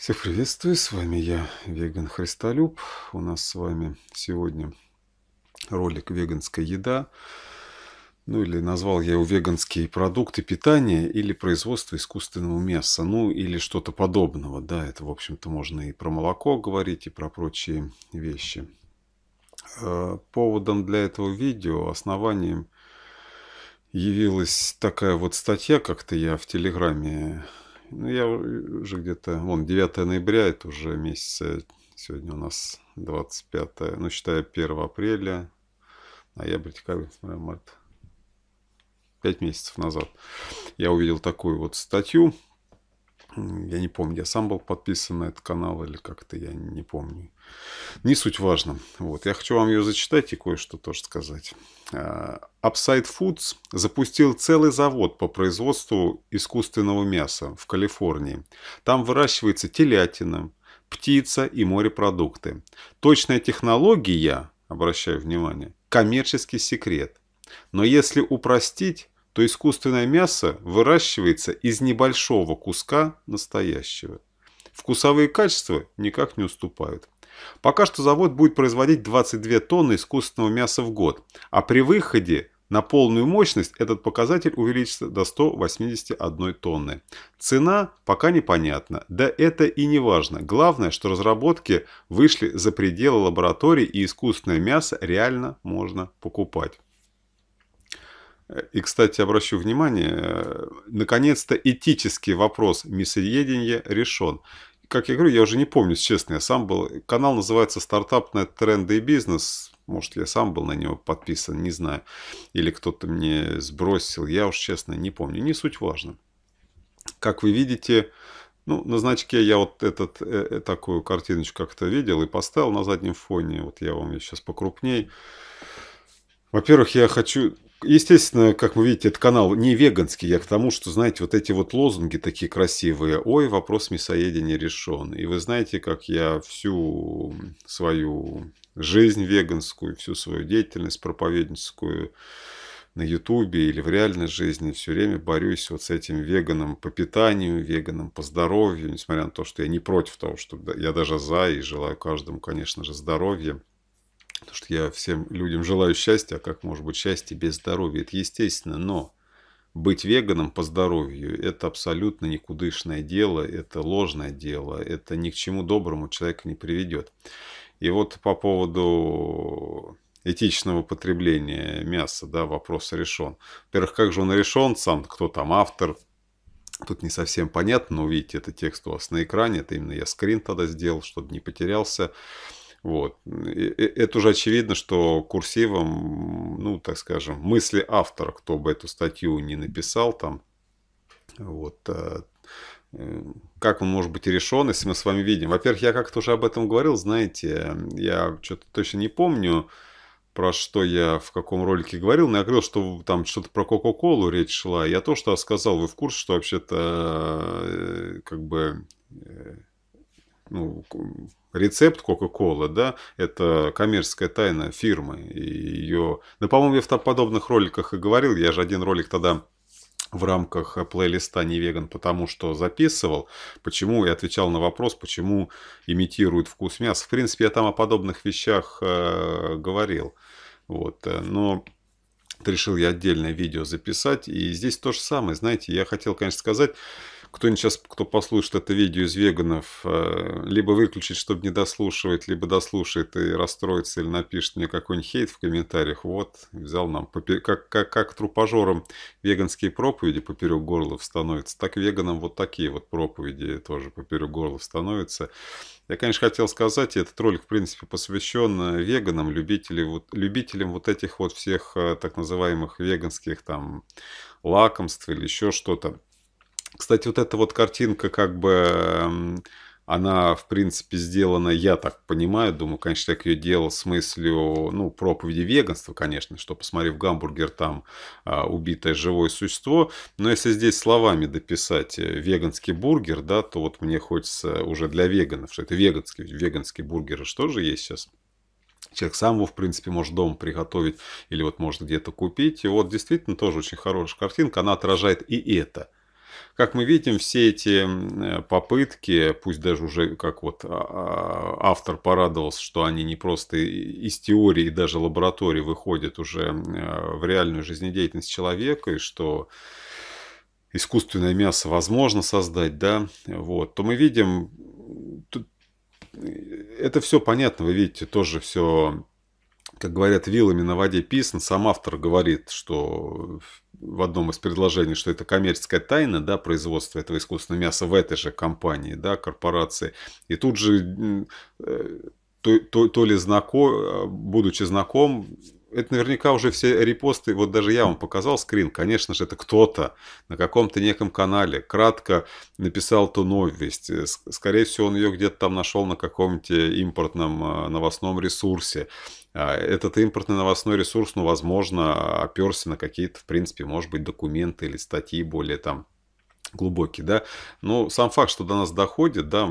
Всех приветствую, с вами я, Веган Христолюб. У нас с вами сегодня ролик «Веганская еда». Ну или назвал я его «Веганские продукты питания» или «Производство искусственного мяса». Ну или что-то подобного, да, это, в общем-то, можно и про молоко говорить, и про прочие вещи. Э, поводом для этого видео, основанием явилась такая вот статья, как-то я в Телеграме ну, я уже где-то, вон, 9 ноября, это уже месяц. сегодня у нас 25, ну, считая 1 апреля, ноябрь, декабрь, март, 5 месяцев назад я увидел такую вот статью, я не помню, я сам был подписан на этот канал или как-то, я не помню. Не суть важно. Вот, я хочу вам ее зачитать и кое-что тоже сказать. А, Upside Foods запустил целый завод по производству искусственного мяса в Калифорнии. Там выращивается телятина, птица и морепродукты. Точная технология, обращаю внимание, коммерческий секрет. Но если упростить, то искусственное мясо выращивается из небольшого куска настоящего. Вкусовые качества никак не уступают. Пока что завод будет производить 22 тонны искусственного мяса в год, а при выходе на полную мощность этот показатель увеличится до 181 тонны. Цена пока непонятна, да это и не важно. Главное, что разработки вышли за пределы лаборатории и искусственное мясо реально можно покупать. И, кстати, обращу внимание, э, наконец-то этический вопрос мясоедения решен. Как я говорю, я уже не помню, честно, я сам был... Канал называется «Стартап тренды и бизнес». Может, я сам был на него подписан, не знаю. Или кто-то мне сбросил, я уж, честно, не помню. Не суть важно. Как вы видите, ну, на значке я вот этот, э, э такую картиночку как-то видел и поставил на заднем фоне. Вот я вам ее сейчас покрупней. Во-первых, я хочу Естественно, как вы видите, этот канал не веганский. Я к тому, что, знаете, вот эти вот лозунги такие красивые. Ой, вопрос мясоедения решен. И вы знаете, как я всю свою жизнь веганскую, всю свою деятельность проповедническую на ютубе или в реальной жизни все время борюсь вот с этим веганом по питанию, веганом по здоровью, несмотря на то, что я не против того, что я даже за и желаю каждому, конечно же, здоровья. Потому что я всем людям желаю счастья, а как может быть счастье без здоровья? Это естественно, но быть веганом по здоровью – это абсолютно никудышное дело, это ложное дело, это ни к чему доброму человека не приведет. И вот по поводу этичного потребления мяса, да, вопрос решен. Во-первых, как же он решен, сам кто там автор, Тут не совсем понятно, но видите, это текст у вас на экране, это именно я скрин тогда сделал, чтобы не потерялся. Вот. Это уже очевидно, что курсивом, ну, так скажем, мысли автора, кто бы эту статью не написал там, вот, э, э, как он может быть решен, если мы с вами видим. Во-первых, я как-то уже об этом говорил, знаете, я что-то точно не помню, про что я в каком ролике говорил, но я говорил, что там что-то про Кока-Колу речь шла. Я то, что сказал, вы в курсе, что вообще-то э, как бы ну, рецепт Кока-Колы, да, это коммерческая тайна фирмы. И ее... Да, по-моему, я в подобных роликах и говорил, я же один ролик тогда в рамках плейлиста «Не веган», потому что записывал, почему и отвечал на вопрос, почему имитируют вкус мяса. В принципе, я там о подобных вещах э, говорил. Вот, э, но решил я отдельное видео записать. И здесь то же самое, знаете, я хотел, конечно, сказать, кто-нибудь сейчас, кто послушает это видео из веганов, э, либо выключит, чтобы не дослушивать, либо дослушает и расстроится или напишет мне какой-нибудь хейт в комментариях. Вот, взял нам, попер... как, как, как трупажерам веганские проповеди поперек горла становятся, так веганам вот такие вот проповеди тоже поперек горла становятся. Я, конечно, хотел сказать, и этот ролик, в принципе, посвящен э, веганам, любителям вот, любителям вот этих вот всех э, так называемых веганских там лакомств или еще что-то. Кстати, вот эта вот картинка как бы эм, она, в принципе, сделана, я так понимаю, думаю, конечно, так ее делал с мыслью, ну, проповеди веганства, конечно, что, посмотрев гамбургер, там а, убитое живое существо, но если здесь словами дописать э, веганский бургер, да, то вот мне хочется уже для веганов, что это веганский, веганский бургер, что же есть сейчас? Человек сам его, в принципе, может дома приготовить или вот может где-то купить. И вот действительно тоже очень хорошая картинка, она отражает и это – как мы видим, все эти э, попытки, пусть даже уже как вот а, а, автор порадовался, что они не просто из теории и даже лаборатории выходят уже э, в реальную жизнедеятельность человека, и что искусственное мясо возможно создать, да, вот, то мы видим, э, это все понятно, вы видите, тоже все как говорят, вилами на воде писан. Сам автор говорит, что в одном из предложений, что это коммерческая тайна, да, производство этого искусственного мяса в этой же компании, да, корпорации. И тут же э, то, то, то ли знаком, будучи знаком это наверняка уже все репосты, вот даже я вам показал скрин, конечно же, это кто-то на каком-то неком канале кратко написал ту новость. Э, скорее всего, он ее где-то там нашел на каком-нибудь импортном э, новостном ресурсе. А этот импортный новостной ресурс, ну, возможно, оперся на какие-то, в принципе, может быть, документы или статьи более там глубокий, да. Но сам факт, что до нас доходит, да,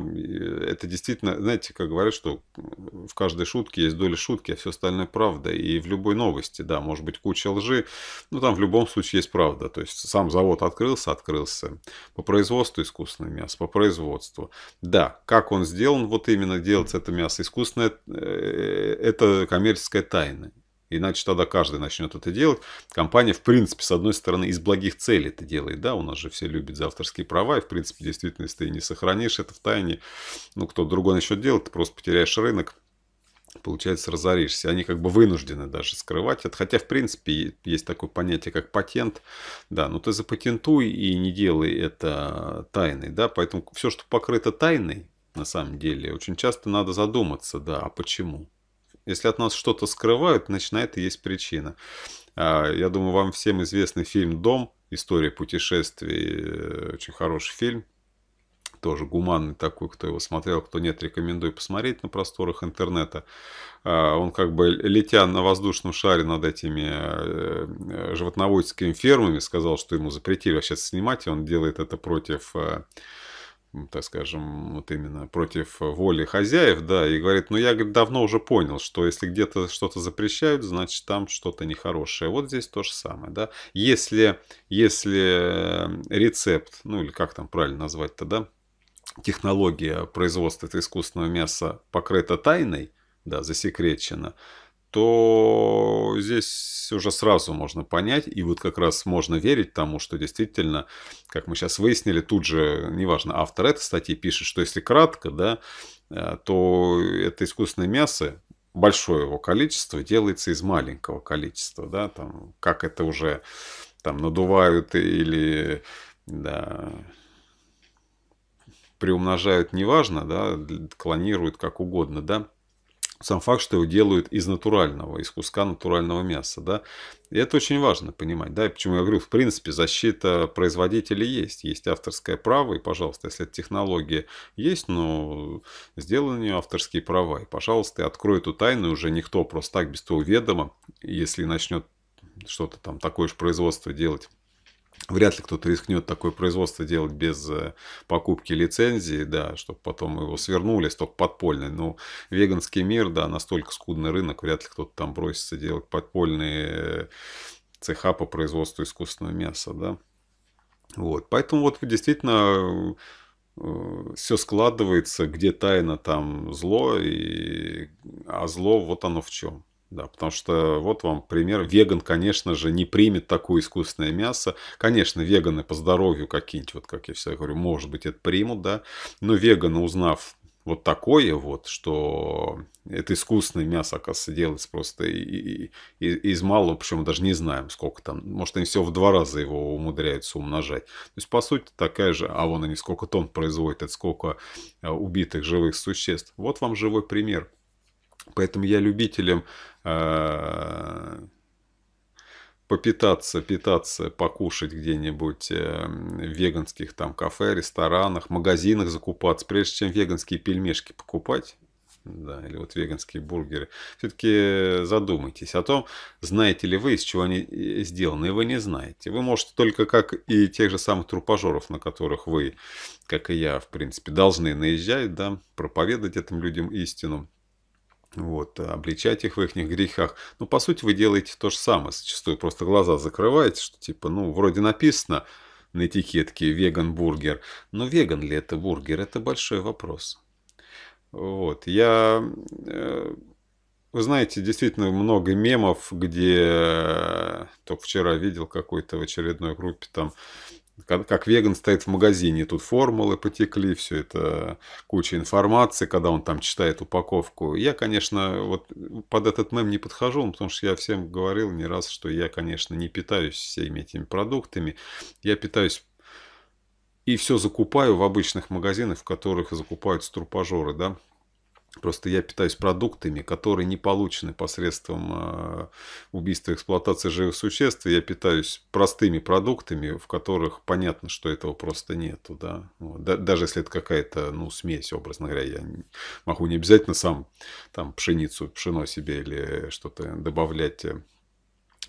это действительно, знаете, как говорят, что в каждой шутке есть доля шутки, а все остальное правда. И в любой новости, да, может быть куча лжи, но там в любом случае есть правда. То есть сам завод открылся, открылся. По производству искусственное мясо, по производству. Да, как он сделан, вот именно делается это мясо искусственное, э, э, это коммерческая тайна. Иначе тогда каждый начнет это делать. Компания, в принципе, с одной стороны, из благих целей это делает. Да, у нас же все любят за авторские права. И, в принципе, действительно, если ты не сохранишь это в тайне, ну, кто-то другой начнет делать, ты просто потеряешь рынок. Получается, разоришься. Они как бы вынуждены даже скрывать это. Хотя, в принципе, есть такое понятие, как патент. Да, но ну, ты запатентуй и не делай это тайной. Да, поэтому все, что покрыто тайной, на самом деле, очень часто надо задуматься, да, а почему? Если от нас что-то скрывают, значит, на это есть причина. А, я думаю, вам всем известный фильм «Дом», история путешествий, э, очень хороший фильм, тоже гуманный такой, кто его смотрел, кто нет, рекомендую посмотреть на просторах интернета. А, он как бы, летя на воздушном шаре над этими э, э, животноводческими фермами, сказал, что ему запретили вообще снимать, он делает это против так скажем, вот именно против э, воли хозяев, да, и говорит, ну я давно уже понял, что если где-то что-то запрещают, значит там что-то нехорошее. Вот здесь то же самое, да. Если, если э, рецепт, ну или как там правильно назвать-то, да, технология производства этого искусственного мяса покрыта тайной, да, засекречена, то здесь уже сразу можно понять, и вот как раз можно верить тому, что действительно, как мы сейчас выяснили, тут же, неважно, автор этой статьи пишет, что если кратко, да, э, то это искусственное мясо, большое его количество делается из маленького количества, да, там, как это уже там надувают или, да, приумножают, неважно, да, клонируют как угодно, да, сам факт, что его делают из натурального, из куска натурального мяса, да. И это очень важно понимать, да, и почему я говорю, в принципе, защита производителей есть, есть авторское право, и, пожалуйста, если эта технология есть, но ну, сделай на нее авторские права, и, пожалуйста, открой эту тайну, уже никто просто так без твоего ведома, если начнет что-то там такое же производство делать Вряд ли кто-то рискнет такое производство делать без э, покупки лицензии, да, чтобы потом его свернули, столько подпольный. Но веганский мир, да, настолько скудный рынок, вряд ли кто-то там бросится делать подпольные э, цеха по производству искусственного мяса, да. Вот, поэтому вот действительно э, все складывается, где тайна, там зло, и... а зло вот оно в чем. Да, потому что вот вам пример. Веган, конечно же, не примет такое искусственное мясо. Конечно, веганы по здоровью какие-нибудь, вот как я всегда говорю, может быть, это примут, да. Но веганы, узнав вот такое вот, что это искусственное мясо, оказывается, делается просто и, и, и из малого, причем даже не знаем, сколько там. Может, они все в два раза его умудряются умножать. То есть, по сути, такая же, а вон они сколько тонн производят, это сколько а, убитых живых существ. Вот вам живой пример. Поэтому я любителем э, попитаться, питаться, покушать где-нибудь э, в веганских там кафе, ресторанах, магазинах закупаться, прежде чем веганские пельмешки покупать. Да, или вот веганские бургеры. Все-таки задумайтесь о том, знаете ли вы, из чего они э, сделаны, и вы не знаете. Вы можете только как и тех же самых трупожоров, на которых вы, как и я, в принципе, должны наезжать, да, проповедовать этим людям истину вот, э, обличать их в их грехах. Но ну, по сути вы делаете то же самое, зачастую просто глаза закрываете, что типа, ну, вроде написано на этикетке веган-бургер, но веган ли это бургер, это большой вопрос. Вот, я, э, вы знаете, действительно много мемов, где э, только вчера видел какой-то в очередной группе там как веган стоит в магазине, тут формулы потекли, все это куча информации, когда он там читает упаковку. Я, конечно, вот под этот мем не подхожу, ну, потому что я всем говорил не раз, что я, конечно, не питаюсь всеми этими продуктами. Я питаюсь и все закупаю в обычных магазинах, в которых закупают струпажоры, да, Просто я питаюсь продуктами, которые не получены посредством э, убийства и эксплуатации живых существ. Я питаюсь простыми продуктами, в которых понятно, что этого просто нету. Да? Вот. Даже если это какая-то ну, смесь, образно говоря, я могу не обязательно сам там, пшеницу, пшено себе или что-то добавлять э,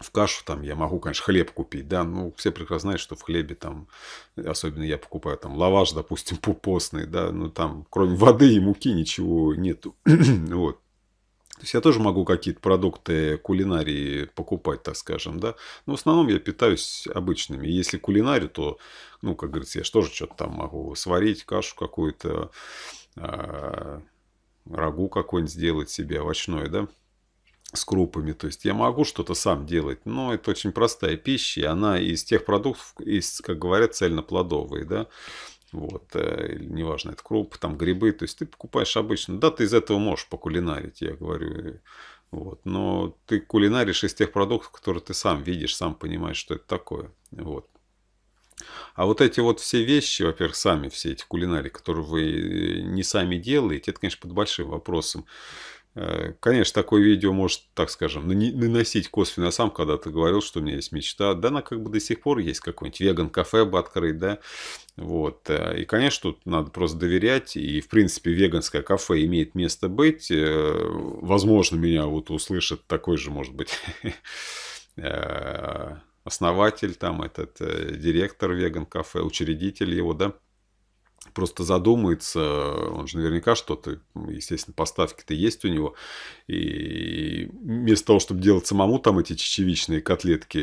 в кашу там я могу, конечно, хлеб купить, да, ну, все прекрасно знают, что в хлебе там, особенно я покупаю там лаваш, допустим, постный, да, ну, там, кроме воды и муки ничего нету, вот. То есть я тоже могу какие-то продукты кулинарии покупать, так скажем, да, но в основном я питаюсь обычными. Если кулинарию, то, ну, как говорится, я же тоже что-то там могу сварить, кашу какую-то, а, рагу какой-нибудь сделать себе овощное, да, с крупами. То есть я могу что-то сам делать, но это очень простая пища, и она из тех продуктов, из, как говорят, цельноплодовые, да, вот, э, неважно, это крупы, там грибы, то есть ты покупаешь обычно, да, ты из этого можешь покулинарить, я говорю, вот, но ты кулинаришь из тех продуктов, которые ты сам видишь, сам понимаешь, что это такое, вот. А вот эти вот все вещи, во-первых, сами все эти кулинарии, которые вы не сами делаете, это, конечно, под большим вопросом Э, конечно, такое видео может, так скажем, наносить косвенно сам, когда ты говорил, что у меня есть мечта. Да, она как бы до сих пор есть какой-нибудь веган-кафе бы открыть, да. Вот. Э, и, конечно, тут надо просто доверять. И, в принципе, веганское кафе имеет место быть. Э, возможно, меня вот услышит такой же, может быть, основатель там, этот директор веган-кафе, учредитель его, да просто задумается, он же наверняка что-то, естественно, поставки-то есть у него, и вместо того, чтобы делать самому там эти чечевичные котлетки,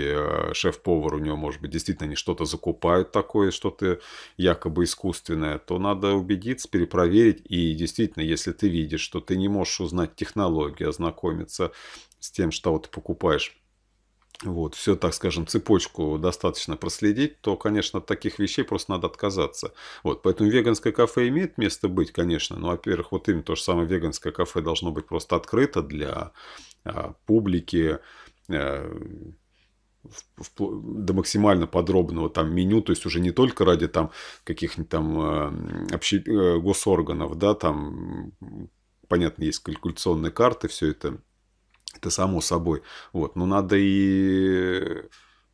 э, шеф-повар у него, может быть, действительно они что-то закупают такое, что-то якобы искусственное, то надо убедиться, перепроверить, и действительно, если ты видишь, что ты не можешь узнать технологии, ознакомиться с тем, что вот ты покупаешь, вот, все, так скажем, цепочку достаточно проследить, то, конечно, от таких вещей просто надо отказаться. Вот, поэтому веганское кафе имеет место быть, конечно, но, во-первых, вот им то же самое веганское кафе должно быть просто открыто для а, публики, э, а, до максимально подробного там меню, то есть уже не только ради там каких-нибудь там э, обще... Э, госорганов, да, там понятно, есть калькуляционные карты, все это это само собой. Вот. Но надо и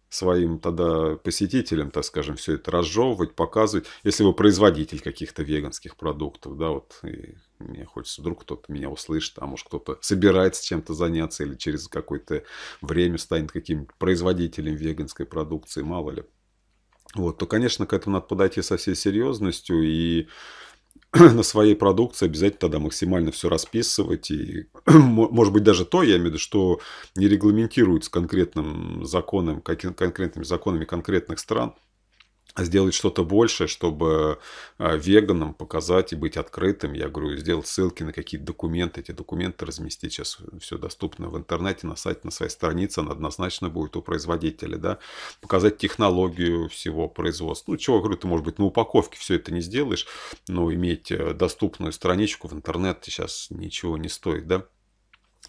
своим тогда посетителям, так скажем, все это разжевывать, показывать. Если вы производитель каких-то веганских продуктов, да, вот и мне хочется, вдруг кто-то меня услышит, а может кто-то собирается чем-то заняться или через какое-то время станет каким-нибудь производителем веганской продукции, мало ли. Вот, то, конечно, к этому надо подойти со всей серьезностью и на своей продукции обязательно тогда максимально все расписывать. И, может быть, даже то, я имею в виду, что не регламентируется конкретным законом, каким, конкретными законами конкретных стран сделать что-то большее, чтобы а, веганам показать и быть открытым. Я говорю, сделать ссылки на какие-то документы, эти документы разместить. Сейчас все доступно в интернете, на сайте, на своей странице, она однозначно будет у производителя, да. Показать технологию всего производства. Ну, чего, говорю, ты, может быть, на упаковке все это не сделаешь, но иметь э, доступную страничку в интернете сейчас ничего не стоит, да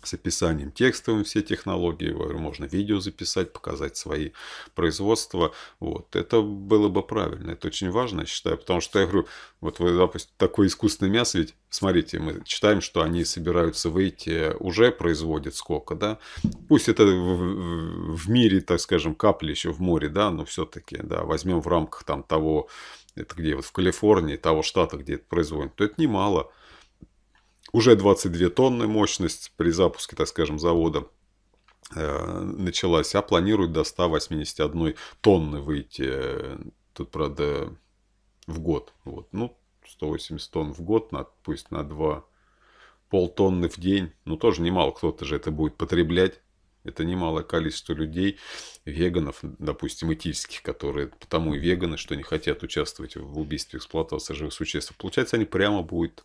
с описанием текстовым все технологии, можно видео записать, показать свои производства. Вот. Это было бы правильно, это очень важно, я считаю, потому что я говорю, вот вы, допустим, такое искусственное мясо, ведь смотрите, мы читаем, что они собираются выйти, уже производят сколько, да, пусть это в, в мире, так скажем, капли еще в море, да, но все-таки, да, возьмем в рамках там того, это где вот в Калифорнии, того штата, где это производят, то это немало. мало уже 22 тонны мощность при запуске, так скажем, завода э, началась, а планирует до 181 тонны выйти. Э, тут, правда, в год. Вот. Ну, 180 тонн в год, на, пусть на 2 полтонны в день. Ну, тоже немало. Кто-то же это будет потреблять. Это немалое количество людей, веганов, допустим, этических, которые потому и веганы, что не хотят участвовать в убийстве эксплуатации живых существ. Получается, они прямо будут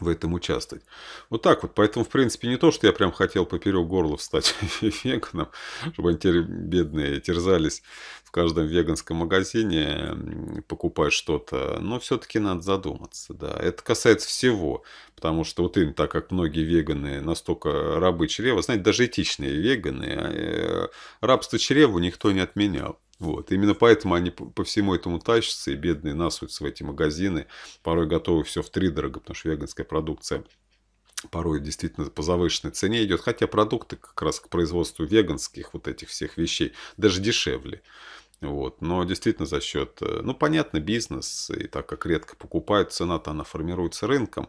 в этом участвовать. Вот так вот. Поэтому, в принципе, не то, что я прям хотел поперек горла встать веганом, чтобы они теперь бедные терзались в каждом веганском магазине покупать что-то, но все-таки надо задуматься, да. Это касается всего, потому что вот именно так как многие веганы настолько рабы чрева, знаете, даже этичные веганы, а, э, рабство чрева никто не отменял. Вот. Именно поэтому они по всему этому тащатся, и бедные насутся в эти магазины, порой готовы все в три дорого, потому что веганская продукция порой действительно по завышенной цене идет, хотя продукты как раз к производству веганских вот этих всех вещей даже дешевле. Вот. Но действительно за счет, э, ну, понятно, бизнес, и так как редко покупают, цена-то она формируется рынком.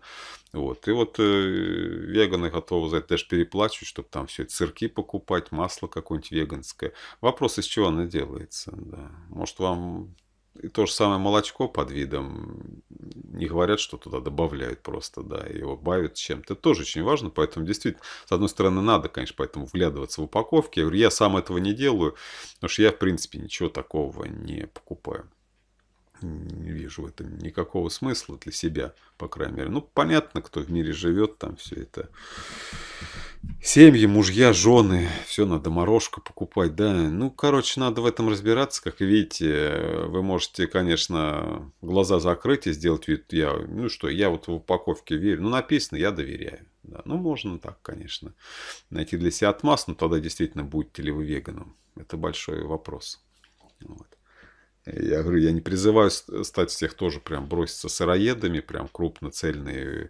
Вот. И вот э, веганы готовы за это даже переплачивать, чтобы там все цирки покупать, масло какое-нибудь веганское. Вопрос, из чего оно делается. Да. Может, вам и то же самое молочко под видом, не говорят, что туда добавляют просто, да, его бавят чем-то. Это тоже очень важно, поэтому действительно, с одной стороны, надо, конечно, поэтому вглядываться в упаковки. Я говорю, я сам этого не делаю, потому что я, в принципе, ничего такого не покупаю не вижу в этом никакого смысла для себя, по крайней мере. Ну, понятно, кто в мире живет, там все это. Семьи, мужья, жены, все надо морожку покупать, да. Ну, короче, надо в этом разбираться. Как видите, вы можете, конечно, глаза закрыть и сделать вид, я, ну что, я вот в упаковке верю. Ну, написано, я доверяю. Да. Ну, можно так, конечно, найти для себя отмаз, но ну, тогда действительно будете ли вы веганом. Это большой вопрос. Вот. Я говорю, я не призываю стать всех тоже прям броситься сыроедами, прям крупноцельные э,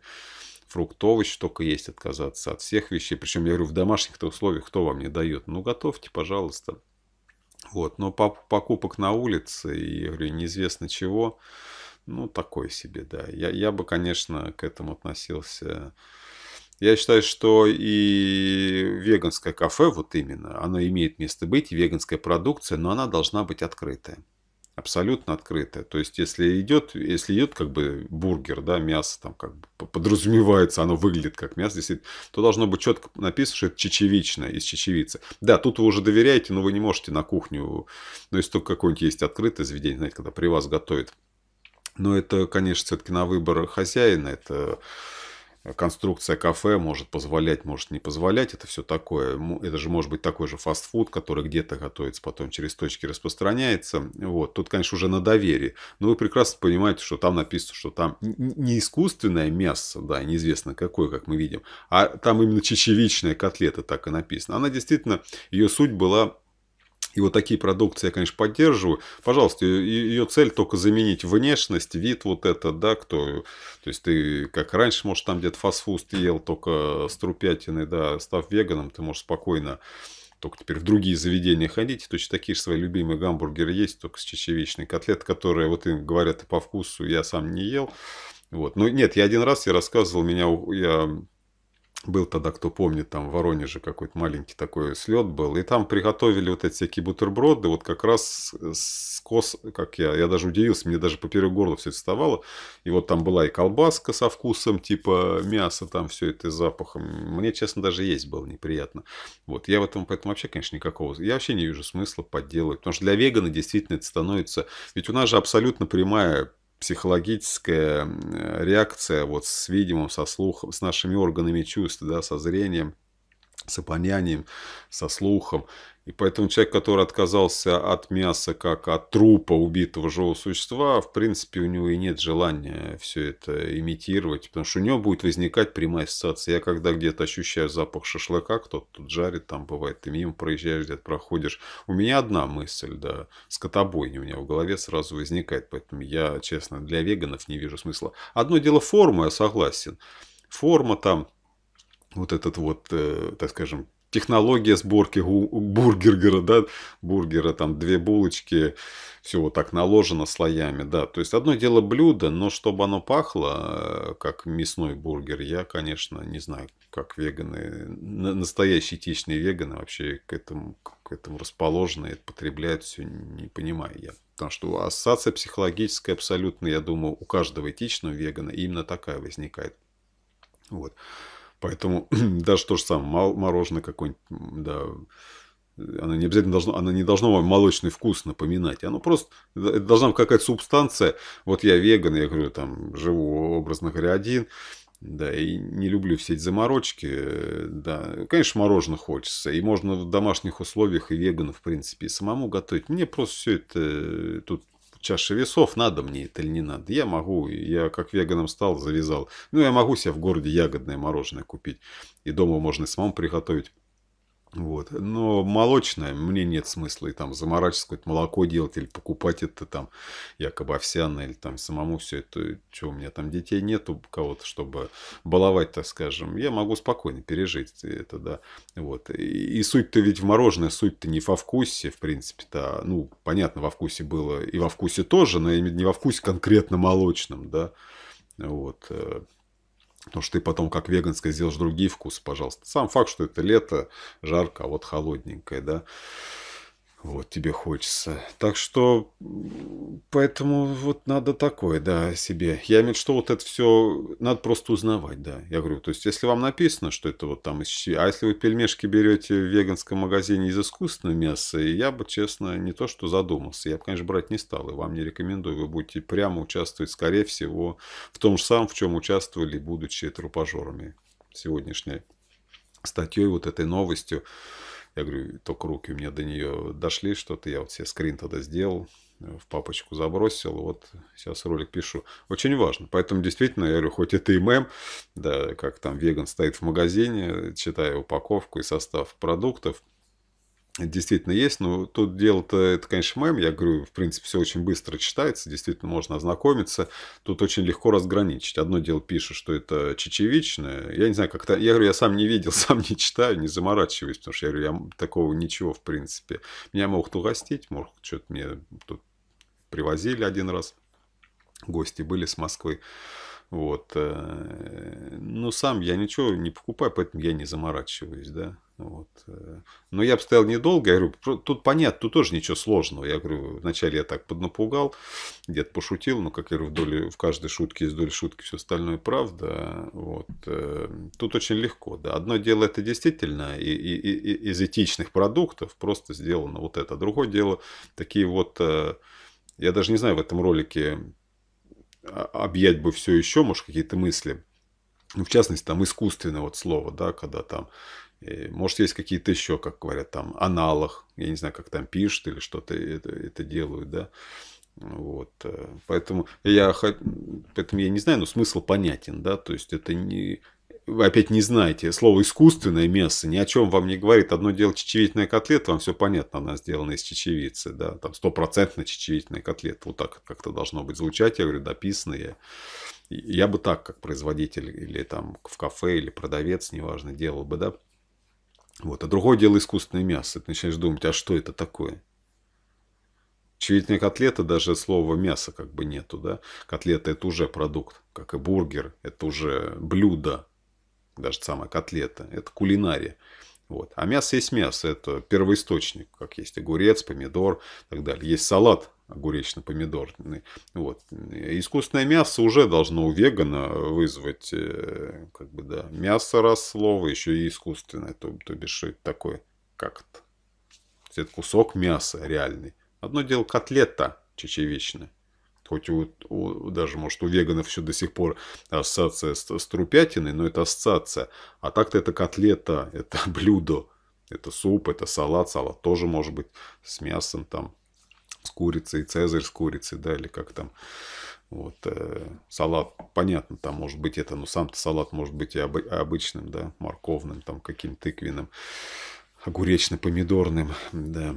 фрукт, овощ только есть, отказаться от всех вещей. Причем, я говорю, в домашних условиях кто вам не дает? Ну, готовьте, пожалуйста. Вот, но покупок на улице и, я говорю, неизвестно чего, ну, такой себе, да. Я, я бы, конечно, к этому относился... Я считаю, что и веганское кафе, вот именно, оно имеет место быть, и веганская продукция, но она должна быть открытая абсолютно открытая. То есть, если идет, если идет как бы бургер, да, мясо там как бы подразумевается, оно выглядит как мясо, действительно, то должно быть четко написано, что это чечевичное из чечевицы. Да, тут вы уже доверяете, но вы не можете на кухню, ну, если только какое-нибудь есть открытое заведение, знаете, когда при вас готовят. Но это, конечно, все-таки на выбор хозяина, это конструкция кафе может позволять, может не позволять, это все такое. Это же может быть такой же фастфуд, который где-то готовится, потом через точки распространяется. Вот. Тут, конечно, уже на доверии. Но вы прекрасно понимаете, что там написано, что там не искусственное мясо, да, неизвестно какое, как мы видим, а там именно чечевичная котлета так и написано. Она действительно, ее суть была и вот такие продукции я, конечно, поддерживаю. Пожалуйста, ее цель только заменить внешность, вид вот это, да, кто... То есть ты, как раньше, может, там где-то фастфуд ел только с да, став веганом, ты можешь спокойно только теперь в другие заведения ходить, точно такие же свои любимые гамбургеры есть, только с чечевичной котлеты, которые, вот им говорят, и по вкусу я сам не ел. Вот. Но нет, я один раз я рассказывал, меня я был тогда, кто помнит, там в Воронеже какой-то маленький такой слет был. И там приготовили вот эти всякие бутерброды, вот как раз с кос, как я, я даже удивился, мне даже поперек горла все это вставало. И вот там была и колбаска со вкусом, типа мяса там все это с запахом. Мне, честно, даже есть было неприятно. Вот, я в этом, поэтому вообще, конечно, никакого, я вообще не вижу смысла подделывать. Потому что для вегана действительно это становится, ведь у нас же абсолютно прямая психологическая реакция вот с видимым, со слухом, с нашими органами чувств, да, со зрением с обонянием, со слухом. И поэтому человек, который отказался от мяса как от трупа убитого живого существа, в принципе, у него и нет желания все это имитировать, потому что у него будет возникать прямая ассоциация. Я когда где-то ощущаю запах шашлыка, кто-то тут жарит, там бывает, ты мимо проезжаешь, где-то проходишь. У меня одна мысль, да, скотобойня у меня в голове сразу возникает, поэтому я, честно, для веганов не вижу смысла. Одно дело форма, я согласен. Форма там вот этот вот, э, так скажем, технология сборки бургера, да, бургера, там две булочки, все вот так наложено слоями, да. То есть одно дело блюдо, но чтобы оно пахло, э, как мясной бургер, я, конечно, не знаю, как веганы, настоящие этичные веганы вообще к этому, к этому расположены, это потребляют все, не понимаю я. Потому что ассоциация психологическая абсолютно, я думаю, у каждого этичного вегана именно такая возникает. Вот. Поэтому даже то же самое, мороженое какое-нибудь, да, оно не обязательно должно, оно не должно вам молочный вкус напоминать. Оно просто, это должна быть какая-то субстанция. Вот я веган, я говорю, там, живу, образно говоря, один. Да, и не люблю все эти заморочки. Э, да, конечно, мороженое хочется. И можно в домашних условиях и вегану, в принципе, и самому готовить. Мне просто все это э, тут чаше весов, надо мне это или не надо. Я могу, я как веганом стал, завязал. Ну, я могу себе в городе ягодное мороженое купить. И дома можно и самому приготовить. Вот. Но молочное, мне нет смысла и там заморачиваться, какое-то молоко делать или покупать это там якобы овсяное или там самому все это. Что, у меня там детей нету кого-то, чтобы баловать, так скажем. Я могу спокойно пережить это, да. Вот. И, и суть-то ведь в мороженое, суть-то не во вкусе, в принципе да Ну, понятно, во вкусе было и во вкусе тоже, но не во вкусе конкретно молочном, да. Вот. Потому что ты потом, как веганское, сделаешь другие вкусы, пожалуйста. Сам факт, что это лето, жарко, а вот холодненькое, да вот тебе хочется. Так что, поэтому вот надо такое, да, себе. Я имею в виду, что вот это все надо просто узнавать, да. Я говорю, то есть, если вам написано, что это вот там из А если вы пельмешки берете в веганском магазине из искусственного мяса, я бы, честно, не то что задумался. Я бы, конечно, брать не стал, и вам не рекомендую. Вы будете прямо участвовать, скорее всего, в том же самом, в чем участвовали, будучи трупожорами сегодняшней статьей, вот этой новостью. Я говорю, только руки у меня до нее дошли что-то. Я вот себе скрин тогда сделал, э, в папочку забросил. Вот сейчас ролик пишу. Очень важно. Поэтому действительно, я говорю, хоть это и мем, да, как там веган стоит в магазине, читая упаковку и состав продуктов, действительно есть, но тут дело-то, это, конечно, мем, я говорю, в принципе, все очень быстро читается, действительно можно ознакомиться, тут очень легко разграничить. Одно дело пишут, что это чечевичное, я не знаю, как-то, я говорю, я сам не видел, сам не читаю, не заморачиваюсь, потому что я говорю, я такого ничего, в принципе. Меня могут угостить, может, что-то мне тут привозили один раз, гости были с Москвы. Вот. Э, но ну, сам я ничего не покупаю, поэтому я не заморачиваюсь, да. Ну вот. Э, но я обстоял недолго, я говорю, тут понятно, тут тоже ничего сложного. Я говорю, вначале я так поднапугал, где-то пошутил, но, как я говорю, вдоль в каждой шутке есть доля шутки, все остальное правда. Вот. Э, тут очень легко, да. Одно дело это действительно и, и, и, из этичных продуктов просто сделано вот это. Другое дело, такие вот, э, я даже не знаю, в этом ролике а, объять бы все еще, может, какие-то мысли. Ну, в частности, там искусственное вот слово, да, когда там Э, может, есть какие-то еще, как говорят, там, аналог. Я не знаю, как там пишут или что-то это, это делают, да. Вот. Э, поэтому я, поэтому я не знаю, но смысл понятен, да. То есть, это не... Вы опять не знаете, слово искусственное мясо ни о чем вам не говорит. Одно дело чечевичная котлета, вам все понятно, она сделана из чечевицы, да, там стопроцентно чечевичная котлета, вот так как-то должно быть звучать, я говорю, дописано я. Я бы так, как производитель или там в кафе, или продавец, неважно, делал бы, да, вот. А другое дело искусственное мясо. Ты начинаешь думать, а что это такое? Чевительная котлета, даже слова мясо как бы нету, да? Котлета это уже продукт, как и бургер, это уже блюдо, даже самая котлета, это кулинария. Вот. А мясо есть мясо, это первоисточник, как есть огурец, помидор и так далее. Есть салат, огуречно-помидорный. Вот. Искусственное мясо уже должно у вегана вызвать, э, как бы, да, мясо раз слово, еще и искусственное, то, то бишь такое, как это, это кусок мяса реальный. Одно дело котлета чечевичная, хоть у, у, даже, может, у веганов еще до сих пор ассоциация с, с трупятиной, но это ассоциация. А так-то это котлета, это блюдо, это суп, это салат. Салат тоже может быть с мясом там, с курицей, цезарь с курицей, да, или как там. Вот, э, салат, понятно, там может быть это, но сам-то салат может быть и обы- обычным, да, морковным, там каким тыквенным, огуречно-помидорным, да,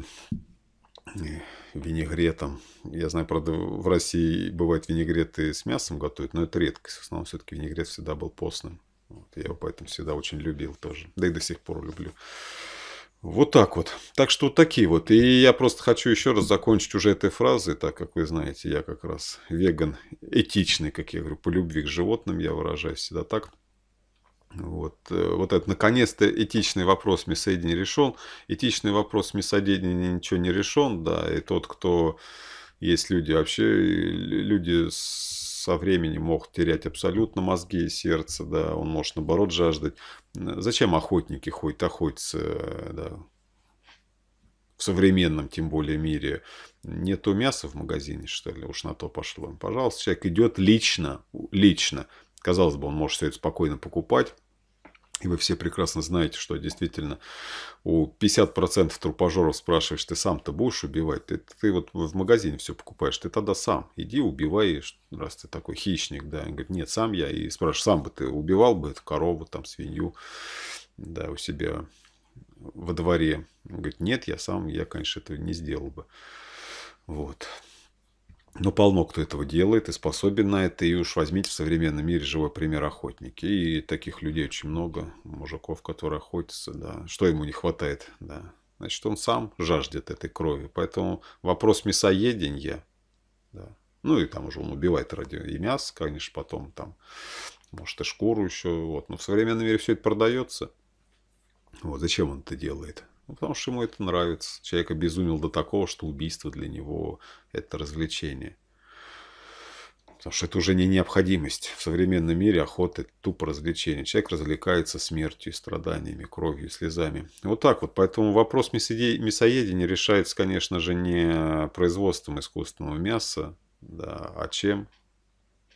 винегретом. Я знаю, правда, в России бывает винегреты с мясом готовят, но это редкость. В основном все-таки винегрет всегда был постным. Вот, я его поэтому всегда очень любил тоже. Да и до сих пор люблю. Вот так вот. Так что вот такие вот. И я просто хочу еще раз закончить уже этой фразой, так как вы знаете, я как раз веган этичный, как я говорю, по любви к животным я выражаюсь всегда так. Вот, э, вот этот, наконец-то, этичный вопрос мясоедения решен. Этичный вопрос мясоедения ничего не решен, да, и тот, кто... Есть люди вообще, люди с со временем мог терять абсолютно мозги и сердце, да, он может наоборот жаждать. Зачем охотники ходят охотиться, э, да, в современном, тем более, мире нету мяса в магазине, что ли, уж на то пошло. Пожалуйста, человек идет лично, лично. Казалось бы, он может все это спокойно покупать, и вы все прекрасно знаете, что действительно у 50% трупожоров спрашиваешь, ты сам-то будешь убивать? Ты, ты вот в магазине все покупаешь, ты тогда сам иди убивай, раз ты такой хищник, да. Он говорит, нет, сам я. И спрашиваешь, сам бы ты убивал бы эту корову, там, свинью, да, у себя во дворе. Он говорит, нет, я сам, я, конечно, этого не сделал бы. Вот. Но ну, полно кто этого делает и способен на это. И уж возьмите в современном мире живой пример охотники. И таких людей очень много, мужиков, которые охотятся, да. Что ему не хватает, да. Значит, он сам жаждет этой крови. Поэтому вопрос мясоедения, да. Ну и там уже он убивает ради и мяса, конечно, потом там, может, и шкуру еще. Вот. Но в современном мире все это продается. Вот зачем он это делает? Ну, потому что ему это нравится. Человек обезумел до такого, что убийство для него – это развлечение. Потому что это уже не необходимость. В современном мире охота – это тупо развлечение. Человек развлекается смертью, страданиями, кровью, слезами. Вот так вот. Поэтому вопрос мясоедения решается, конечно же, не производством искусственного мяса, да, а чем?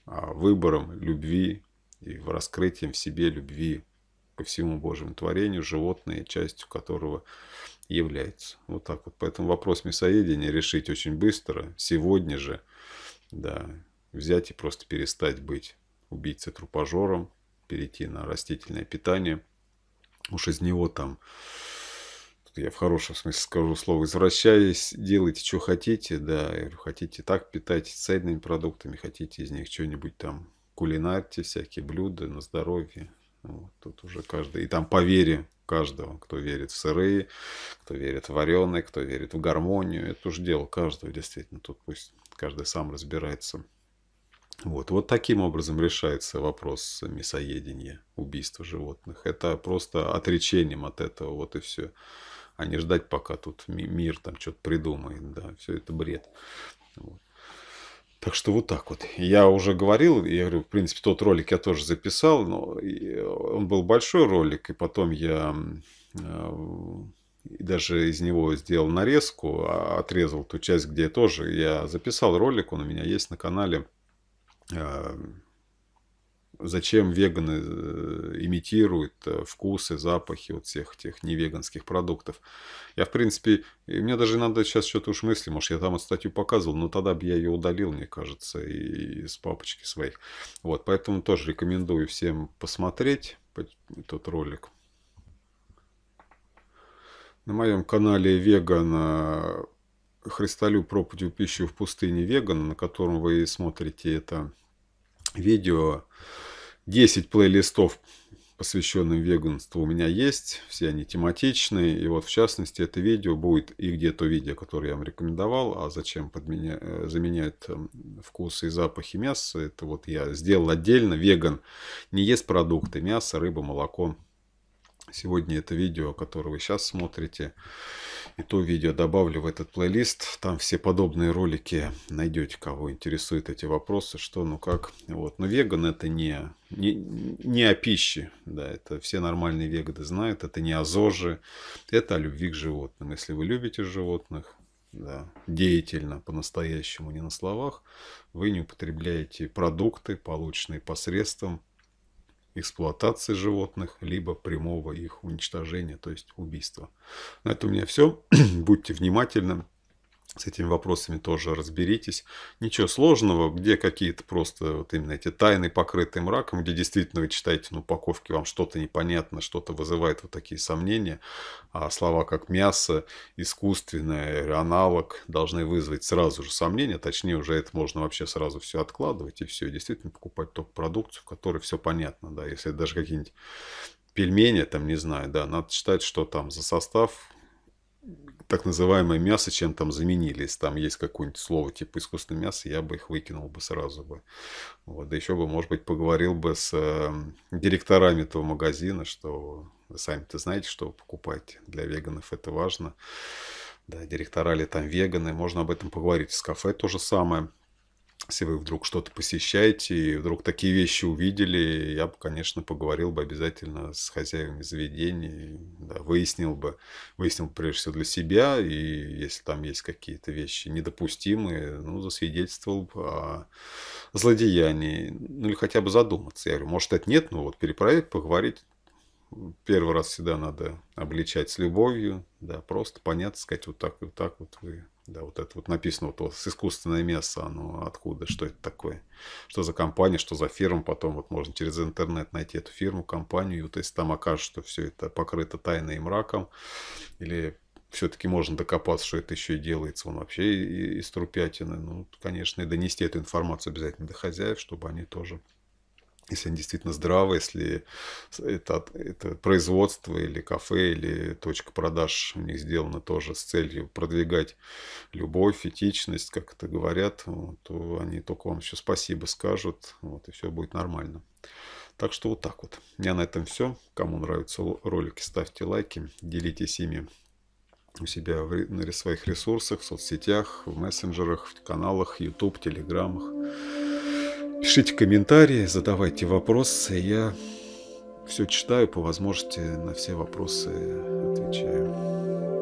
А выбором любви и в раскрытием в себе любви ко всему Божьему творению, животное, частью которого является. Вот так вот. Поэтому вопрос мясоедения решить очень быстро, сегодня же, да, взять и просто перестать быть убийцей-трупожором, перейти на растительное питание. Уж из него там, я в хорошем смысле скажу слово, извращаясь, делайте, что хотите, да, хотите так, питайтесь цельными продуктами, хотите из них что-нибудь там, кулинарьте всякие блюда на здоровье, вот, тут уже каждый. И там по вере каждого, кто верит в сырые, кто верит в вареные, кто верит в гармонию. Это уже дело каждого, действительно. Тут пусть каждый сам разбирается. Вот, вот таким образом решается вопрос мясоедения, убийства животных. Это просто отречением от этого, вот и все. А не ждать, пока тут мир там что-то придумает. Да, все это бред. Вот. Так что вот так вот. Я уже говорил, я говорю, в принципе, тот ролик я тоже записал, но э, он был большой ролик, и потом я э, даже из него сделал нарезку, а, отрезал ту часть, где я тоже я записал ролик, он у меня есть на канале э, зачем веганы э, имитируют э, вкусы, запахи вот всех тех невеганских продуктов. Я, в принципе, мне даже надо сейчас что-то уж мысли, может, я там эту статью показывал, но тогда бы я ее удалил, мне кажется, и из папочки своих. Вот, поэтому тоже рекомендую всем посмотреть этот ролик. На моем канале Веган Христолю проповедью пищу в пустыне Веган, на котором вы смотрите это видео. 10 плейлистов, посвященных веганству, у меня есть. Все они тематичные. И вот, в частности, это видео будет и где то видео, которое я вам рекомендовал. А зачем подменя... Э, заменять эм, вкусы и запахи мяса? Это вот я сделал отдельно. Веган не ест продукты. Мясо, рыба, молоко, Сегодня это видео, которое вы сейчас смотрите, и то видео добавлю в этот плейлист. Там все подобные ролики найдете, кого интересуют эти вопросы, что, ну как. Вот. Но веган это не, не, не о пище, да, это все нормальные веганы знают, это не о ЗОЖе, это о любви к животным. Если вы любите животных, да, деятельно, по-настоящему, не на словах, вы не употребляете продукты, полученные посредством эксплуатации животных, либо прямого их уничтожения, то есть убийства. На этом у меня все. Будьте внимательны с этими вопросами тоже разберитесь. Ничего сложного, где какие-то просто вот именно эти тайны, покрытые мраком, где действительно вы читаете на упаковке, вам что-то непонятно, что-то вызывает вот такие сомнения. А слова как мясо, искусственное, э, аналог должны вызвать сразу же сомнения. Точнее, уже это можно вообще сразу все откладывать и все. Действительно покупать только продукцию, в которой все понятно. Да, если даже какие-нибудь пельмени, там, не знаю, да, надо читать, что там за состав, так называемое мясо чем там заменились там есть какое-нибудь слово типа искусственное мясо, я бы их выкинул бы сразу бы. Вот, да еще бы, может быть, поговорил бы с э, директорами этого магазина, что вы сами-то знаете, что вы Для веганов это важно. Да, директора ли там веганы, можно об этом поговорить. С кафе то же самое если вы вдруг что-то посещаете и вдруг такие вещи увидели, я бы, конечно, поговорил бы обязательно с хозяевами заведений, да, выяснил бы, выяснил прежде всего для себя, и если там есть какие-то вещи недопустимые, ну, засвидетельствовал бы о злодеянии, ну, или хотя бы задуматься. Я говорю, может, это нет, но вот перепроверить, поговорить, первый раз всегда надо обличать с любовью, да, просто понять сказать, вот так, вот так вот вы да, вот это вот написано вот, вот с искусственное мясо, оно откуда, что это такое, что за компания, что за фирма, потом вот можно через интернет найти эту фирму, компанию, и вот если там окажется, что все это покрыто тайной и мраком, или все-таки можно докопаться, что это еще и делается, он вообще из трупятины, ну, конечно, и донести эту информацию обязательно до хозяев, чтобы они тоже если они действительно здравы, если это, это производство или кафе, или точка продаж у них сделана тоже с целью продвигать любовь, этичность, как это говорят, то они только вам еще спасибо скажут, вот, и все будет нормально. Так что вот так вот. У меня на этом все. Кому нравятся ролики, ставьте лайки, делитесь ими у себя на своих ресурсах, в соцсетях, в мессенджерах, в каналах, YouTube, Телеграмах. Пишите комментарии, задавайте вопросы. Я все читаю по возможности, на все вопросы отвечаю.